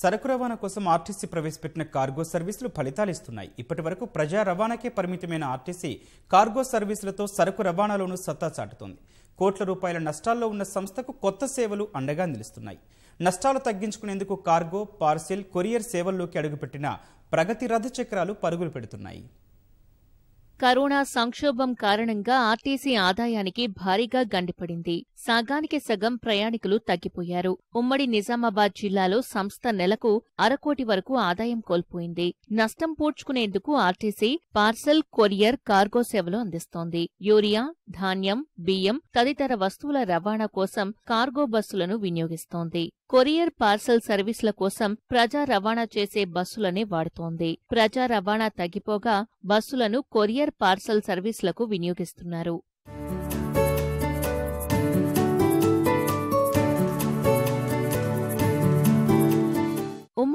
సరకు రవాణా కోసం ఆర్టీసీ ప్రవేశపెట్టిన కార్గో సర్వీసులు ఫలితాలు ఇస్తున్నాయి ఇప్పటి వరకు ప్రజా రవాణాకే పరిమితమైన ఆర్టీసీ కార్గో సర్వీసులతో సరకు రవాణాలోనూ సత్తా చాటుతోంది కోట్ల రూపాయల నష్టాల్లో ఉన్న సంస్థకు కొత్త సేవలు అండగా నిలుస్తున్నాయి నష్టాలు తగ్గించుకునేందుకు కార్గో పార్సిల్ కొరియర్ సేవల్లోకి అడుగుపెట్టిన ప్రగతి రథ చక్రాలు పరుగులు పెడుతున్నాయి కరోనా సంక్షోభం కారణంగా ఆర్టీసీ ఆదాయానికి భారీగా గండిపడింది సగానికి సగం ప్రయాణికులు తగ్గిపోయారు ఉమ్మడి నిజామాబాద్ జిల్లాలో సంస్థ నెలకు అరకోటి వరకు ఆదాయం కోల్పోయింది నష్టం పూడ్చుకునేందుకు ఆర్టీసీ పార్సల్ కొరియర్ కార్గో సేవలు అందిస్తోంది యూరియా ధాన్యం బియ్యం తదితర వస్తువుల రవాణా కోసం కార్గో బస్సులను వినియోగిస్తోంది కొరియర్ పార్సల్ సర్వీసుల కోసం ప్రజా రవాణా చేసే బస్సులనే వాడుతోంది ప్రజా రవాణా తగ్గిపోగా బస్సులను కొరియర్ పార్సల్ సర్వీసులకు వినియోగిస్తున్నారు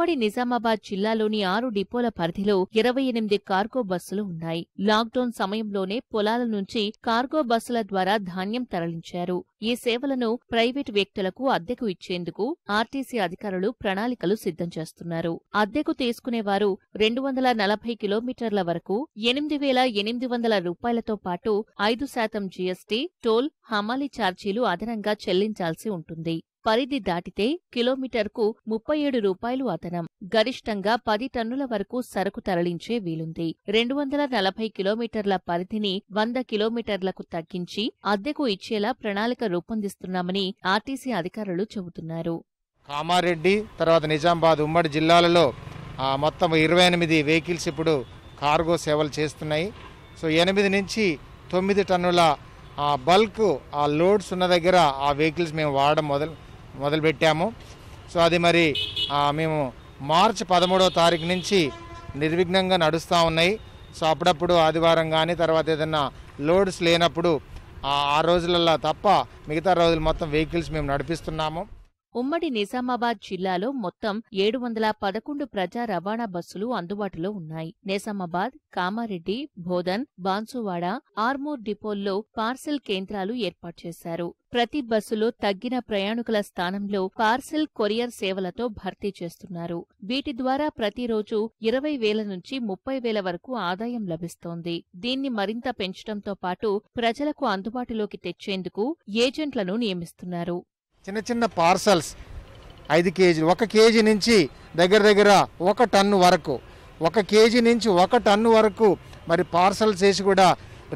ఉమ్మడి నిజామాబాద్ జిల్లాలోని ఆరు డిపోల పరిధిలో ఇరవై ఎనిమిది కార్గో బస్సులు ఉన్నాయి లాక్డౌన్ సమయంలోనే పొలాల నుంచి కార్గో బస్సుల ద్వారా ధాన్యం తరలించారు ఈ సేవలను ప్రైవేటు వ్యక్తులకు అద్దెకు ఇచ్చేందుకు ఆర్టీసీ అధికారులు ప్రణాళికలు సిద్ధం చేస్తున్నారు అద్దెకు తీసుకునేవారు రెండు వందల నలభై కిలోమీటర్ల వరకు ఎనిమిది వేల ఎనిమిది వందల రూపాయలతో పాటు ఐదు శాతం జీఎస్టీ టోల్ హమాలీ ఛార్జీలు అదనంగా చెల్లించాల్సి ఉంటుంది పరిధి దాటితే కిలోమీటర్కు ముప్పై ఏడు రూపాయలు అతనం గరిష్టంగా పది టన్నుల వరకు సరుకు తరలించే వీలుంది రెండు వందల నలభై కిలోమీటర్ల పరిధిని వంద కిలోమీటర్లకు తగ్గించి అద్దెకు ఇచ్చేలా ప్రణాళిక రూపొందిస్తున్నామని ఆర్టీసీ అధికారులు చెబుతున్నారు కామారెడ్డి తర్వాత నిజామాబాద్ ఉమ్మడి జిల్లాలలో మొత్తం ఇరవై ఎనిమిది వెహికల్స్ ఇప్పుడు కార్గో సేవలు చేస్తున్నాయి సో ఎనిమిది నుంచి తొమ్మిది టన్నుల బల్క్ ఆ లోడ్స్ ఉన్న దగ్గర ఆ వెహికల్స్ మేము వాడడం మొదలు మొదలుపెట్టాము సో అది మరి మేము మార్చి పదమూడవ తారీఖు నుంచి నిర్విఘ్నంగా నడుస్తూ ఉన్నాయి సో అప్పుడప్పుడు ఆదివారం కానీ తర్వాత ఏదైనా లోడ్స్ లేనప్పుడు ఆ రోజులల్లో తప్ప మిగతా రోజులు మొత్తం వెహికల్స్ మేము నడిపిస్తున్నాము ఉమ్మడి నిజామాబాద్ జిల్లాలో మొత్తం ఏడు వందల పదకొండు ప్రజా రవాణా బస్సులు అందుబాటులో ఉన్నాయి నిజామాబాద్ కామారెడ్డి బోధన్ బాన్సువాడ ఆర్మూర్ డిపోల్లో పార్సెల్ కేంద్రాలు ఏర్పాటు చేశారు ప్రతి బస్సులో తగ్గిన ప్రయాణికుల స్థానంలో పార్సిల్ కొరియర్ సేవలతో భర్తీ చేస్తున్నారు వీటి ద్వారా ప్రతిరోజు ఇరవై వేల నుంచి ముప్పై వేల వరకు ఆదాయం లభిస్తోంది దీన్ని మరింత పెంచడంతో పాటు ప్రజలకు అందుబాటులోకి తెచ్చేందుకు ఏజెంట్లను నియమిస్తున్నారు చిన్న చిన్న పార్సల్స్ ఐదు కేజీలు ఒక కేజీ నుంచి దగ్గర దగ్గర ఒక టన్ను వరకు ఒక కేజీ నుంచి ఒక టన్ను వరకు మరి పార్సల్స్ వేసి కూడా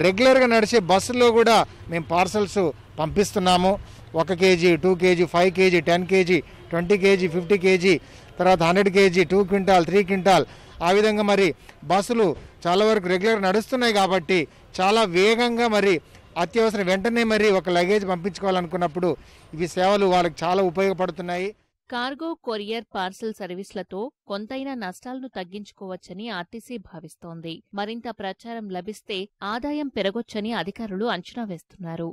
రెగ్యులర్గా నడిచే బస్సులో కూడా మేము పార్సల్స్ పంపిస్తున్నాము ఒక KG two KG five KG ten KG twenty KG fifty KG తర్వాత hundred KG two quintal three quintal ఆ విధంగా మరి బస్సులు చాలా వరకు రెగ్యులర్ నడుస్తున్నాయి కాబట్టి చాలా వేగంగా మరి అత్యవసరం వెంటనే మరి ఒక లగేజ్ పంపించుకోవాలనుకున్నప్పుడు ఇవి సేవలు వాళ్ళకి చాలా ఉపయోగపడుతున్నాయి కార్గో కొరియర్ పార్సల్ సర్వీసులతో కొంతైనా నష్టాలను తగ్గించుకోవచ్చని ఆర్టీసీ భావిస్తోంది మరింత ప్రచారం లభిస్తే ఆదాయం పెరగొచ్చని అధికారులు అంచనా వేస్తున్నారు